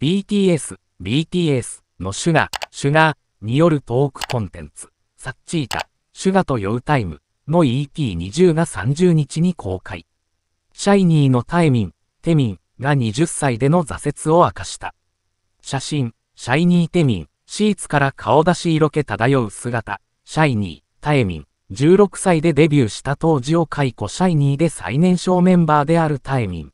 BTS、BTS のシュガ、シュガによるトークコンテンツ、サッチータ、シュガとヨウタイムの EP20 が30日に公開。シャイニーのタイミン、テミンが20歳での挫折を明かした。写真、シャイニーテミン、シーツから顔出し色気漂う姿、シャイニー、タイミン、16歳でデビューした当時を解雇シャイニーで最年少メンバーであるタイミン。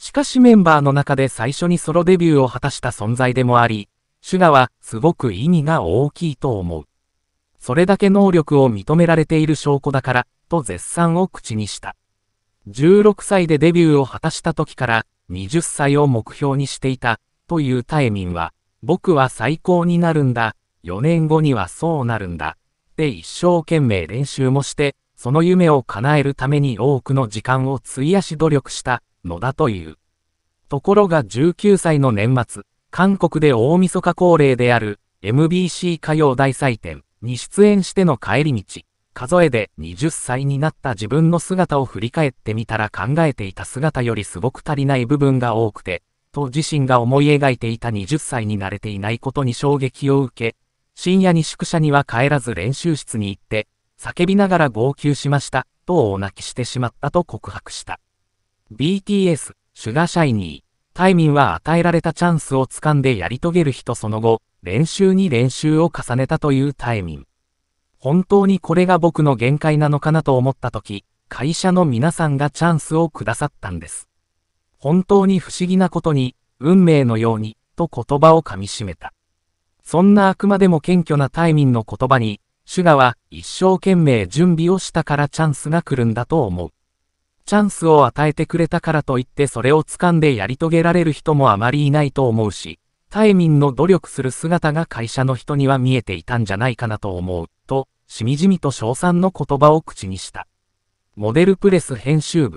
しかしメンバーの中で最初にソロデビューを果たした存在でもあり、シュガはすごく意義が大きいと思う。それだけ能力を認められている証拠だから、と絶賛を口にした。16歳でデビューを果たした時から20歳を目標にしていた、というタイミンは、僕は最高になるんだ、4年後にはそうなるんだ、で一生懸命練習もして、その夢を叶えるために多くの時間を費やし努力したのだという。ところが19歳の年末、韓国で大晦日恒例である MBC 歌謡大祭典に出演しての帰り道、数えで20歳になった自分の姿を振り返ってみたら考えていた姿よりすごく足りない部分が多くて、と自身が思い描いていた20歳に慣れていないことに衝撃を受け、深夜に宿舎には帰らず練習室に行って、叫びながら号泣しました、と大泣きしてしまったと告白した。BTS、シュガシャイニー。タイミンは与えられたチャンスをつかんでやり遂げる人その後、練習に練習を重ねたというタイミン。本当にこれが僕の限界なのかなと思った時、会社の皆さんがチャンスをくださったんです。本当に不思議なことに、運命のように、と言葉をかみしめた。そんなあくまでも謙虚なタイミンの言葉に、シュガは一生懸命準備をしたからチャンスが来るんだと思う。チャンスを与えてくれたからといってそれを掴んでやり遂げられる人もあまりいないと思うし、タイミンの努力する姿が会社の人には見えていたんじゃないかなと思う、と、しみじみと称賛の言葉を口にした。モデルプレス編集部。